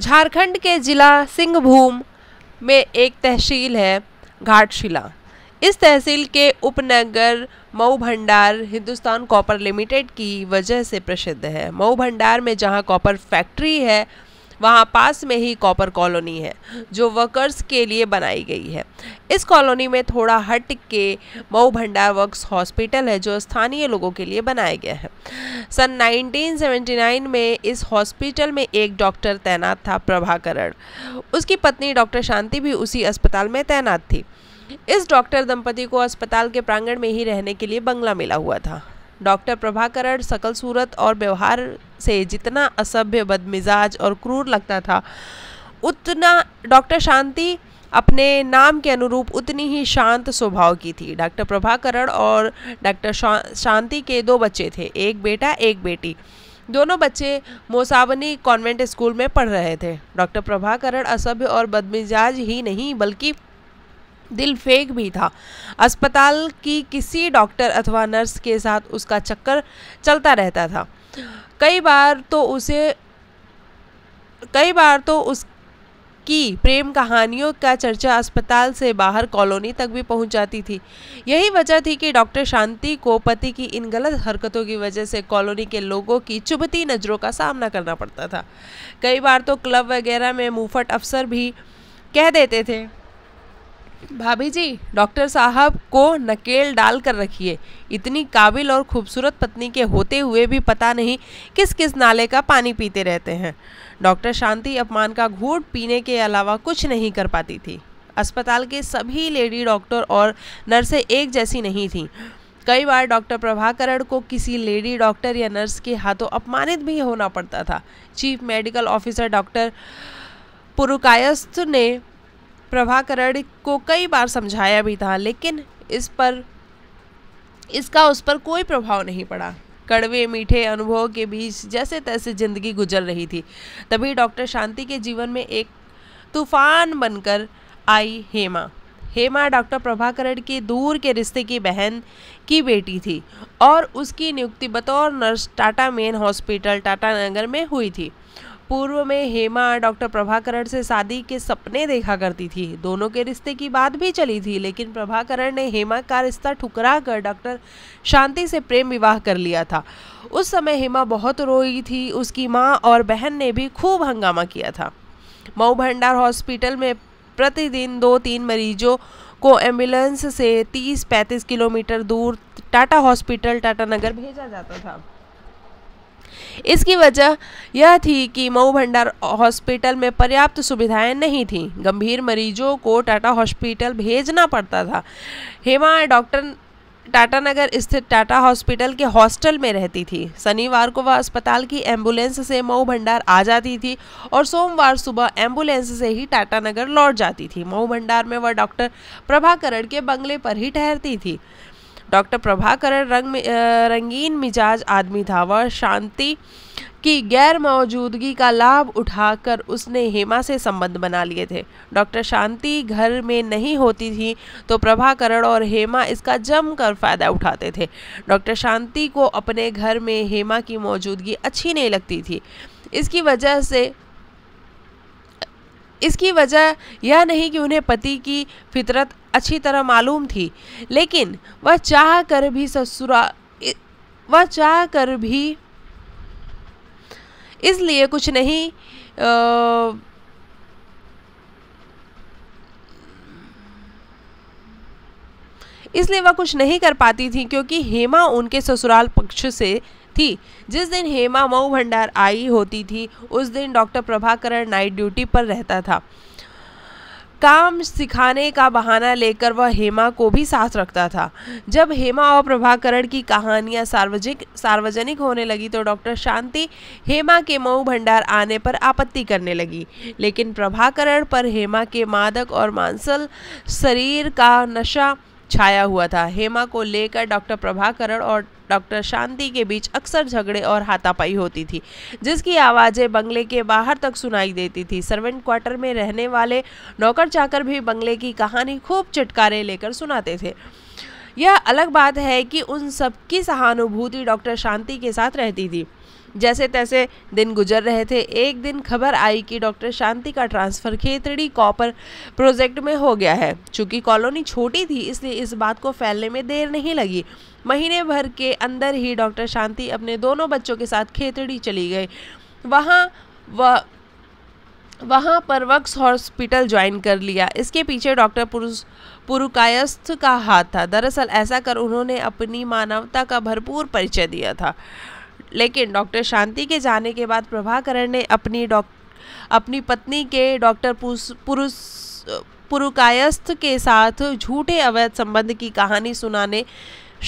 झारखंड के जिला सिंहभूम में एक तहसील है घाटशिला इस तहसील के उपनगर मऊ भंडार हिंदुस्तान कॉपर लिमिटेड की वजह से प्रसिद्ध है मऊ भंडार में जहां कॉपर फैक्ट्री है वहाँ पास में ही कॉपर कॉलोनी है जो वर्कर्स के लिए बनाई गई है इस कॉलोनी में थोड़ा हट के मऊ भंडार वर्क्स हॉस्पिटल है जो स्थानीय लोगों के लिए बनाया गया है सन 1979 में इस हॉस्पिटल में एक डॉक्टर तैनात था प्रभाकरण उसकी पत्नी डॉक्टर शांति भी उसी अस्पताल में तैनात थी इस डॉक्टर दंपति को अस्पताल के प्रांगण में ही रहने के लिए बंगला मिला हुआ था डॉक्टर प्रभाकरण सकल सूरत और व्यवहार से जितना असभ्य बदमिजाज और क्रूर लगता था उतना डॉक्टर शांति अपने नाम के अनुरूप उतनी ही शांत स्वभाव की थी डॉक्टर प्रभाकरण और डॉक्टर शा, शांति के दो बच्चे थे एक बेटा एक बेटी दोनों बच्चे मोसावनी कॉन्वेंट स्कूल में पढ़ रहे थे डॉक्टर प्रभाकरण असभ्य और बदमिजाज ही नहीं बल्कि दिल फेंक भी था अस्पताल की किसी डॉक्टर अथवा नर्स के साथ उसका चक्कर चलता रहता था कई बार तो उसे कई बार तो उस की प्रेम कहानियों का चर्चा अस्पताल से बाहर कॉलोनी तक भी पहुंच जाती थी यही वजह थी कि डॉक्टर शांति को पति की इन गलत हरकतों की वजह से कॉलोनी के लोगों की चुभती नज़रों का सामना करना पड़ता था कई बार तो क्लब वगैरह में मुफट अफसर भी कह देते थे भाभी जी डॉक्टर साहब को नकेल डाल कर रखिए इतनी काबिल और खूबसूरत पत्नी के होते हुए भी पता नहीं किस किस नाले का पानी पीते रहते हैं डॉक्टर शांति अपमान का घूट पीने के अलावा कुछ नहीं कर पाती थी अस्पताल के सभी लेडी डॉक्टर और नर्सें एक जैसी नहीं थीं कई बार डॉक्टर प्रभाकरण को किसी लेडी डॉक्टर या नर्स के हाथों अपमानित भी होना पड़ता था chief medical officer doctor Purkayastha ने प्रभाकरण को कई बार समझाया भी था लेकिन इस पर इसका उस पर कोई प्रभाव नहीं पड़ा कड़वे मीठे अनुभव के बीच जैसे तैसे जिंदगी गुजर रही थी तभी डॉक्टर शांति के जीवन में एक तूफान बनकर आई हेमा हेमा डॉक्टर प्रभाकरण के दूर के रिश्ते की बहन की बेटी थी और उसकी नियुक्ति बतौर nurse Tata main hospital Tata Nagar में हुई थी पूर्व में हेमा डॉक्टर प्रभाकरण से शादी के सपने देखा करती थी दोनों के रिश्ते की बात भी चली थी लेकिन प्रभाकरण ने हेमा का रिश्ता ठुकरा कर डॉक्टर शांति से प्रेम विवाह कर लिया था उस समय हेमा बहुत रोई थी उसकी माँ और बहन ने भी खूब हंगामा किया था मऊ भंडार हॉस्पिटल में प्रतिदिन दो तीन मरीजों को एम्बुलेंस से 30-35 किलोमीटर दूर टाटा हॉस्पिटल टाटा नगर भेजा जाता था इसकी वजह यह थी कि मऊ भंडार हॉस्पिटल में पर्याप्त सुविधाएं नहीं थीं गंभीर मरीजों को टाटा हॉस्पिटल भेजना पड़ता था हेमा डॉक्टर टाटानगर स्थित टाटा हॉस्पिटल के हॉस्टल में रहती थी शनिवार को वह अस्पताल की एम्बुलेंस से मऊ भंडार आ जाती थी और सोमवार सुबह एम्बुलेंस से ही टाटानगर लौट जाती थी मऊ भंडार में वह डॉक्टर प्रभाकरण के बंगले पर ही ठहरती थी डॉक्टर प्रभाकरण रंग रंगीन मिजाज आदमी था वह शांति की गैर मौजूदगी का लाभ उठाकर उसने हेमा से संबंध बना लिए थे डॉक्टर शांति घर में नहीं होती थी तो प्रभाकरण और हेमा इसका जमकर फ़ायदा उठाते थे डॉक्टर शांति को अपने घर में हेमा की मौजूदगी अच्छी नहीं लगती थी इसकी वजह से इसकी वजह यह नहीं कि उन्हें पति की फितरत अच्छी तरह मालूम थी लेकिन वह चाह कर भी ससुराल वह चाह कर भी इसलिए कुछ नहीं आ, इसलिए वह कुछ नहीं कर पाती थी क्योंकि हेमा उनके ससुराल पक्ष से थी जिस दिन हेमा मऊ भंडार आई होती थी उस दिन डॉक्टर प्रभाकरण नाइट ड्यूटी पर रहता था काम सिखाने का बहाना लेकर वह हेमा को भी साथ रखता था जब हेमा और प्रभाकरण की कहानियां सार्वजनिक सार्वजनिक होने लगी तो डॉक्टर शांति हेमा के मऊ भंडार आने पर आपत्ति करने लगी लेकिन प्रभाकरण पर हेमा के मादक और मांसल शरीर का नशा छाया हुआ था हेमा को लेकर डॉक्टर प्रभाकरण और डॉक्टर शांति के बीच अक्सर झगड़े और हाथापाई होती थी जिसकी आवाज़ें बंगले के बाहर तक सुनाई देती थी सर्वेंट क्वार्टर में रहने वाले नौकर चाकर भी बंगले की कहानी खूब चटकारे लेकर सुनाते थे यह अलग बात है कि उन सब की सहानुभूति डॉक्टर शांति के साथ रहती थी जैसे तैसे दिन गुजर रहे थे एक दिन खबर आई कि डॉक्टर शांति का ट्रांसफ़र खेतड़ी कॉपर प्रोजेक्ट में हो गया है चूँकि कॉलोनी छोटी थी इसलिए इस बात को फैलने में देर नहीं लगी महीने भर के अंदर ही डॉक्टर शांति अपने दोनों बच्चों के साथ खेतड़ी चली गई वहाँ वह वहाँ पर वक्स हॉस्पिटल ज्वाइन कर लिया इसके पीछे डॉक्टर पुरुकायस्थ का हाथ था दरअसल ऐसा कर उन्होंने अपनी मानवता का भरपूर परिचय दिया था लेकिन डॉक्टर शांति के जाने के बाद प्रभाकरण ने अपनी डॉ अपनी पत्नी के डॉक्टर पुरुष पुरुकायस्थ के साथ झूठे अवैध संबंध की कहानी सुनाने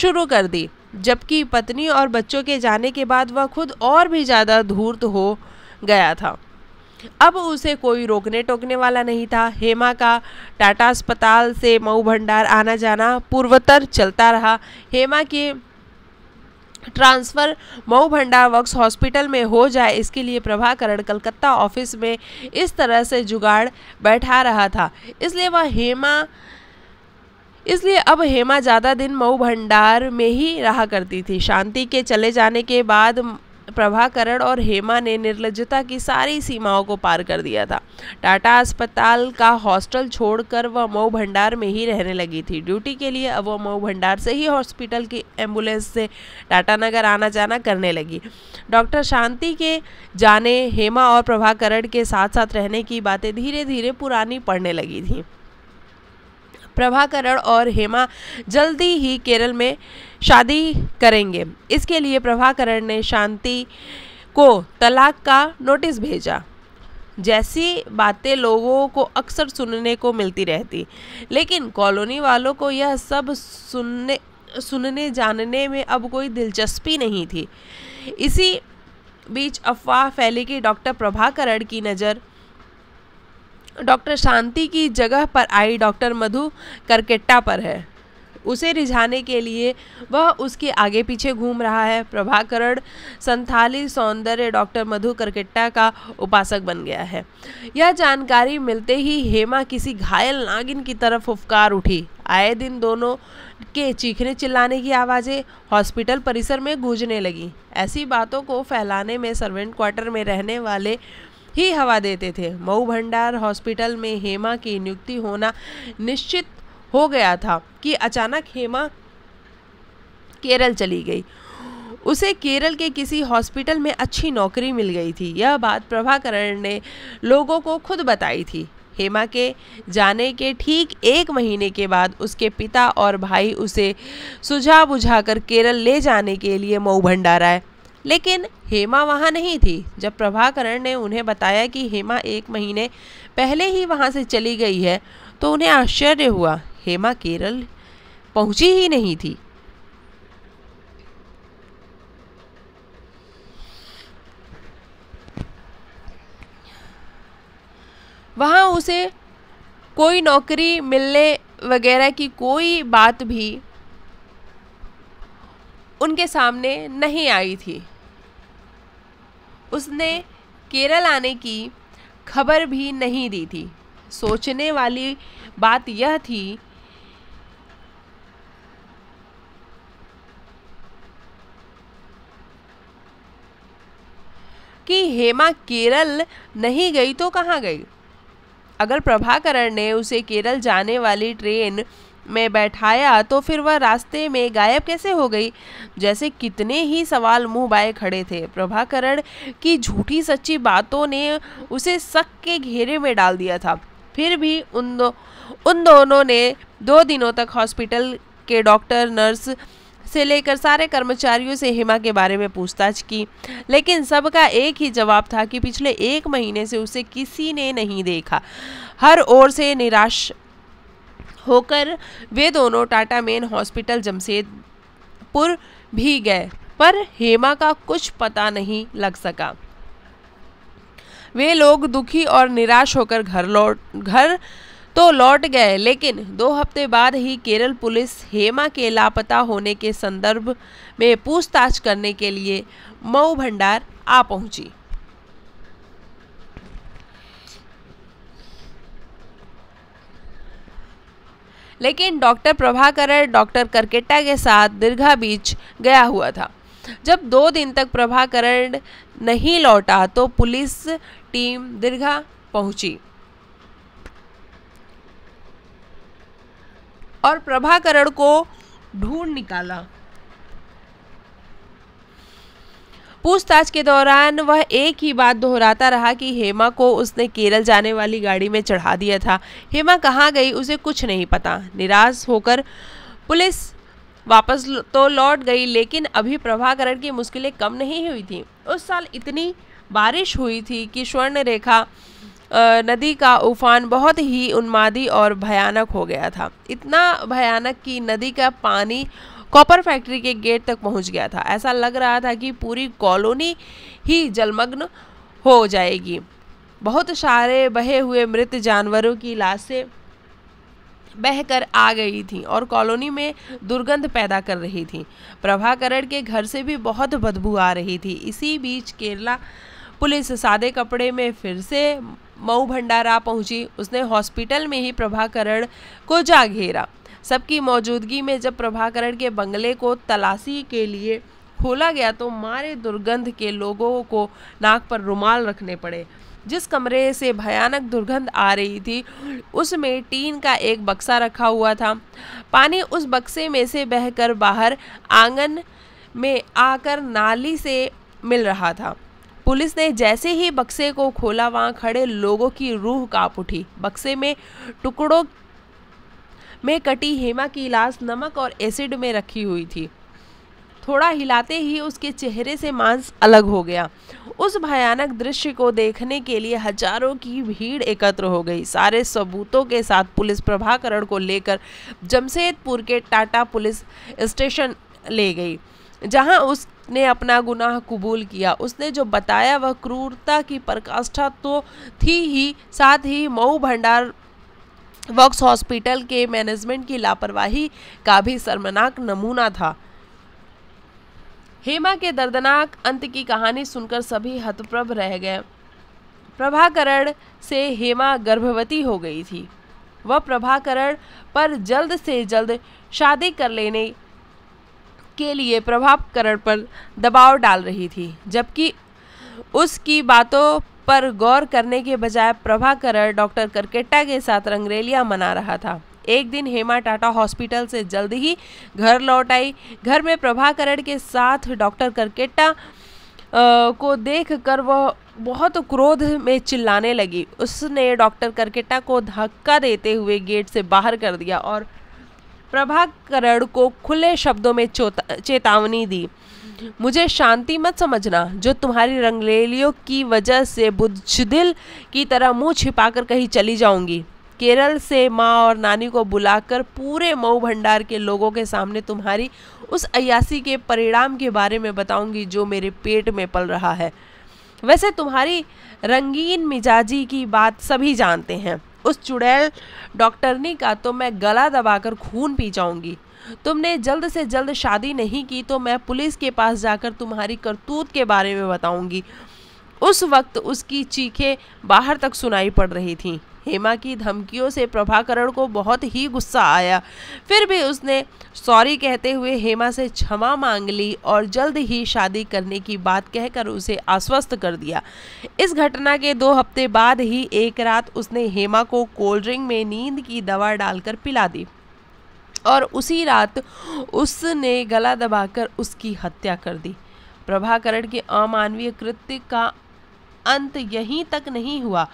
शुरू कर दी जबकि पत्नी और बच्चों के जाने के बाद वह खुद और भी ज़्यादा धूर्त हो गया था अब उसे कोई रोकने टोकने वाला नहीं था हेमा का टाटा अस्पताल से मऊ भंडार आना जाना पूर्वतर चलता रहा हेमा के ट्रांसफ़र मऊ भंडार वक्स हॉस्पिटल में हो जाए इसके लिए प्रभाकरण कलकत्ता ऑफिस में इस तरह से जुगाड़ बैठा रहा था इसलिए वह हेमा इसलिए अब हेमा ज़्यादा दिन मऊ भंडार में ही रहा करती थी शांति के चले जाने के बाद प्रभाकरण और हेमा ने निर्लजता की सारी सीमाओं को पार कर दिया था टाटा अस्पताल का हॉस्टल छोड़कर वह मऊ भंडार में ही रहने लगी थी ड्यूटी के लिए अब वह मऊ भंडार से ही हॉस्पिटल की एम्बुलेंस से टाटानगर आना जाना करने लगी डॉक्टर शांति के जाने हेमा और प्रभाकरण के साथ साथ रहने की बातें धीरे धीरे पुरानी पड़ने लगी थी प्रभाकरण और हेमा जल्दी ही केरल में शादी करेंगे इसके लिए प्रभाकरण ने शांति को तलाक का नोटिस भेजा जैसी बातें लोगों को अक्सर सुनने को मिलती रहती लेकिन कॉलोनी वालों को यह सब सुनने सुनने जानने में अब कोई दिलचस्पी नहीं थी इसी बीच अफवाह फैली कि डॉक्टर प्रभाकरण की नज़र डॉक्टर शांति की जगह पर आई डॉक्टर मधु करकेट्टा पर है उसे रिझाने के लिए वह उसके आगे पीछे घूम रहा है प्रभाकरण संथाली सौंदर्य डॉक्टर मधु करकेट्टा का उपासक बन गया है यह जानकारी मिलते ही हेमा किसी घायल नागिन की तरफ उफकार उठी आए दिन दोनों के चीखने चिल्लाने की आवाज़ें हॉस्पिटल परिसर में गूंजने लगी ऐसी बातों को फैलाने में सर्वेंट क्वार्टर में रहने वाले ही हवा देते थे मऊ भंडार हॉस्पिटल में हेमा की नियुक्ति होना निश्चित हो गया था कि अचानक हेमा केरल चली गई उसे केरल के किसी हॉस्पिटल में अच्छी नौकरी मिल गई थी यह बात प्रभाकरण ने लोगों को खुद बताई थी हेमा के जाने के ठीक एक महीने के बाद उसके पिता और भाई उसे सुझा बुझा कर केरल ले जाने के लिए मऊ भंडार आए लेकिन हेमा वहाँ नहीं थी जब प्रभाकरण ने उन्हें बताया कि हेमा एक महीने पहले ही वहाँ से चली गई है तो उन्हें आश्चर्य हुआ हेमा केरल पहुँची ही नहीं थी वहाँ उसे कोई नौकरी मिलने वगैरह की कोई बात भी उनके सामने नहीं आई थी उसने केरल आने की खबर भी नहीं दी थी सोचने वाली बात यह थी कि हेमा केरल नहीं गई तो कहाँ गई अगर प्रभाकरण ने उसे केरल जाने वाली ट्रेन મે બેઠાયા તો پھر وہ راستے મે ગાયબ કસે હો ગઈ જસે કિતને હી સવાલ મુહ બાય ખડે થે પ્રભાકરણ કી જૂઠી સચ્ચી બાતોને ઉસે શક કે ઘેરે મે ડાલ દિયા થા ફિર ભી ઉન ઉન દોનોને દો દિનો તક હોસ્પિટલ કે ડોક્ટર નર્સ સે લેકર سارے કર્મચારીઓ સે હિમા કે બારે મે પૂછતા જ કી લેકિન સબ કા એક હી જવાબ થા કે પિછલે એક મહિને સે ઉસે કિસીને નહીં દેખા હર ઓર સે નિરાશ होकर वे दोनों टाटा मेन हॉस्पिटल जमशेदपुर भी गए पर हेमा का कुछ पता नहीं लग सका वे लोग दुखी और निराश होकर घर लौट घर तो लौट गए लेकिन दो हफ्ते बाद ही केरल पुलिस हेमा के लापता होने के संदर्भ में पूछताछ करने के लिए मऊ भंडार आ पहुंची लेकिन डॉक्टर प्रभाकर डॉक्टर करकेटा के साथ दीर्घा बीच गया हुआ था जब दो दिन तक प्रभाकरण नहीं लौटा तो पुलिस टीम दीर्घा पहुंची और प्रभाकरण को ढूंढ निकाला पूछताछ के दौरान वह एक ही बात दोहराता रहा कि हेमा को उसने केरल जाने वाली गाड़ी में चढ़ा दिया था हेमा कहाँ गई उसे कुछ नहीं पता निराश होकर पुलिस वापस तो लौट गई लेकिन अभी प्रभाकरण की मुश्किलें कम नहीं हुई थी उस साल इतनी बारिश हुई थी कि स्वर्ण रेखा नदी का उफान बहुत ही उन्मादी और भयानक हो गया था इतना भयानक कि नदी का पानी कॉपर फैक्ट्री के गेट तक पहुंच गया था ऐसा लग रहा था कि पूरी कॉलोनी ही जलमग्न हो जाएगी बहुत सारे बहे हुए मृत जानवरों की लाशें बहकर आ गई थी और कॉलोनी में दुर्गंध पैदा कर रही थी प्रभाकरण के घर से भी बहुत बदबू आ रही थी इसी बीच केरला पुलिस सादे कपड़े में फिर से मऊ भंडारा पहुंची उसने हॉस्पिटल में ही प्रभाकरण को जा घेरा सबकी मौजूदगी में जब प्रभाकरण के बंगले को तलाशी के लिए खोला गया तो मारे दुर्गंध के लोगों को नाक पर रुमाल रखने पड़े जिस कमरे से भयानक दुर्गंध आ रही थी उसमें टीन का एक बक्सा रखा हुआ था पानी उस बक्से में से बहकर बाहर आंगन में आकर नाली से मिल रहा था पुलिस ने जैसे ही बक्से को खोला वहाँ खड़े लोगों की रूह काँप उठी बक्से में टुकड़ों में कटी हेमा की लाश नमक और एसिड में रखी हुई थी थोड़ा हिलाते ही उसके चेहरे से मांस अलग हो गया उस भयानक दृश्य को देखने के लिए हजारों की भीड़ एकत्र हो गई सारे सबूतों के साथ पुलिस प्रभाकरण को लेकर जमशेदपुर के टाटा पुलिस स्टेशन ले गई जहां उसने अपना गुनाह कबूल किया उसने जो बताया वह क्रूरता की प्रकाष्ठा तो थी ही साथ ही मऊ भंडार वक्स हॉस्पिटल के मैनेजमेंट की लापरवाही का भी शर्मनाक नमूना था हेमा के दर्दनाक अंत की कहानी सुनकर सभी हतप्रभ रह गए प्रभाकरण से हेमा गर्भवती हो गई थी वह प्रभाकरण पर जल्द से जल्द शादी कर लेने के लिए प्रभाकरण पर दबाव डाल रही थी जबकि उसकी बातों पर गौर करने के बजाय प्रभाकर डॉक्टर करकेट्टा के साथ रंगरेलिया मना रहा था एक दिन हेमा टाटा हॉस्पिटल से जल्द ही घर लौट आई घर में प्रभाकरण के साथ डॉक्टर करकेट्टा को देख कर वह बहुत क्रोध में चिल्लाने लगी उसने डॉक्टर करकेट्टा को धक्का देते हुए गेट से बाहर कर दिया और प्रभाकरण को खुले शब्दों में चेतावनी दी मुझे शांति मत समझना जो तुम्हारी रंगलेलियों की वजह से बुझदिल की तरह मुंह छिपाकर कहीं चली जाऊंगी केरल से माँ और नानी को बुलाकर पूरे मऊ भंडार के लोगों के सामने तुम्हारी उस अयासी के परिणाम के बारे में बताऊंगी जो मेरे पेट में पल रहा है वैसे तुम्हारी रंगीन मिजाजी की बात सभी जानते हैं उस चुड़ैल डॉक्टरनी का तो मैं गला दबाकर खून पी जाऊंगी तुमने जल्द से जल्द शादी नहीं की तो मैं पुलिस के पास जाकर तुम्हारी करतूत के बारे में बताऊंगी उस वक्त उसकी चीखें बाहर तक सुनाई पड़ रही थीं हेमा की धमकियों से प्रभाकरण को बहुत ही गुस्सा आया फिर भी उसने सॉरी कहते हुए हेमा से क्षमा मांग ली और जल्द ही शादी करने की बात कहकर उसे आश्वस्त कर दिया इस घटना के दो हफ्ते बाद ही एक रात उसने हेमा को कोल्ड ड्रिंक में नींद की दवा डालकर पिला दी और उसी रात उसने गला दबाकर उसकी हत्या कर दी प्रभाकरण के अमानवीय कृत्य का अंत यहीं तक नहीं हुआ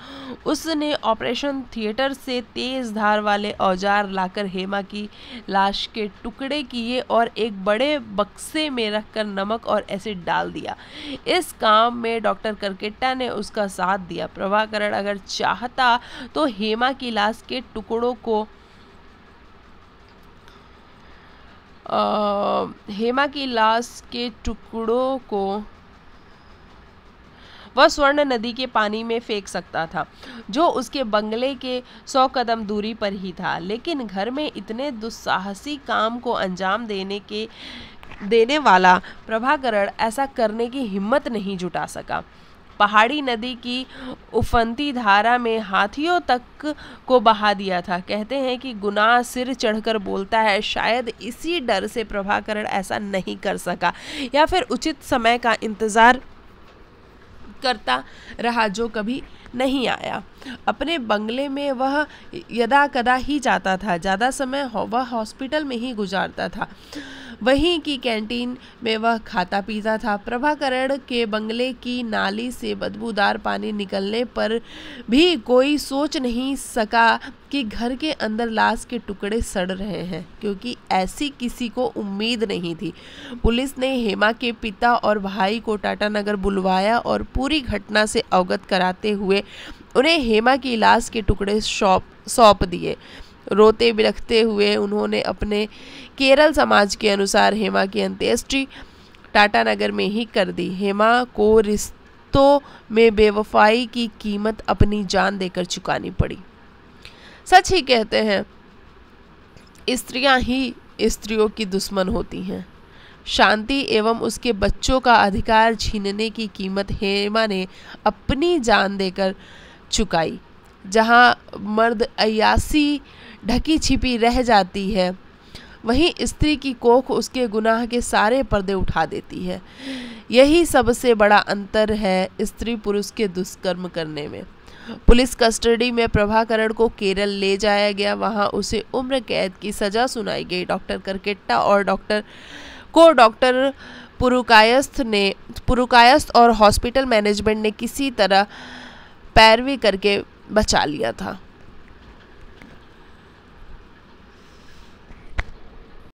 उसने ऑपरेशन थिएटर से तेज धार वाले औजार लाकर हेमा की लाश के टुकड़े किए और एक बड़े बक्से में रखकर नमक और एसिड डाल दिया इस काम में डॉक्टर करकेट्टा ने उसका साथ दिया प्रभाकरण अगर चाहता तो हेमा की लाश के टुकड़ों को हेमा की लाश के टुकड़ों को वह स्वर्ण नदी के पानी में फेंक सकता था जो उसके बंगले के सौ कदम दूरी पर ही था लेकिन घर में इतने दुस्साहसी काम को अंजाम देने के देने वाला प्रभाकरण ऐसा करने की हिम्मत नहीं जुटा सका पहाड़ी नदी की उफनती धारा में हाथियों तक को बहा दिया था कहते हैं कि गुनाह सिर चढ़कर बोलता है शायद इसी डर से प्रभाकरण ऐसा नहीं कर सका या फिर उचित समय का इंतज़ार करता रहा जो कभी नहीं आया अपने बंगले में वह यदा कदा ही जाता था ज़्यादा समय वह हॉस्पिटल में ही गुजारता था वहीं की कैंटीन में वह खाता पीता था प्रभाकरण के बंगले की नाली से बदबूदार पानी निकलने पर भी कोई सोच नहीं सका कि घर के अंदर लाश के टुकड़े सड़ रहे हैं क्योंकि ऐसी किसी को उम्मीद नहीं थी पुलिस ने हेमा के पिता और भाई को टाटा नगर बुलवाया और पूरी घटना से अवगत कराते हुए उन्हें हेमा की लाश के टुकड़े सौंप दिए रोते बिलखते हुए उन्होंने अपने केरल समाज के अनुसार हेमा की अंत्येष्टि टाटानगर में ही कर दी हेमा को रिश्तों में बेवफाई की कीमत अपनी जान देकर चुकानी पड़ी सच ही कहते हैं स्त्रियां ही स्त्रियों की दुश्मन होती हैं शांति एवं उसके बच्चों का अधिकार छीनने की कीमत हेमा ने अपनी जान देकर चुकाई जहां मर्द अयासी ढकी छिपी रह जाती है वहीं स्त्री की कोख उसके गुनाह के सारे पर्दे उठा देती है यही सबसे बड़ा अंतर है स्त्री पुरुष के दुष्कर्म करने में पुलिस कस्टडी में प्रभाकरण को केरल ले जाया गया वहां उसे उम्र कैद की सज़ा सुनाई गई डॉक्टर करकेट्टा और डॉक्टर को डॉक्टर पुरुकायस्थ ने पुरुकायस्थ और हॉस्पिटल मैनेजमेंट ने किसी तरह पैरवी करके बचा लिया था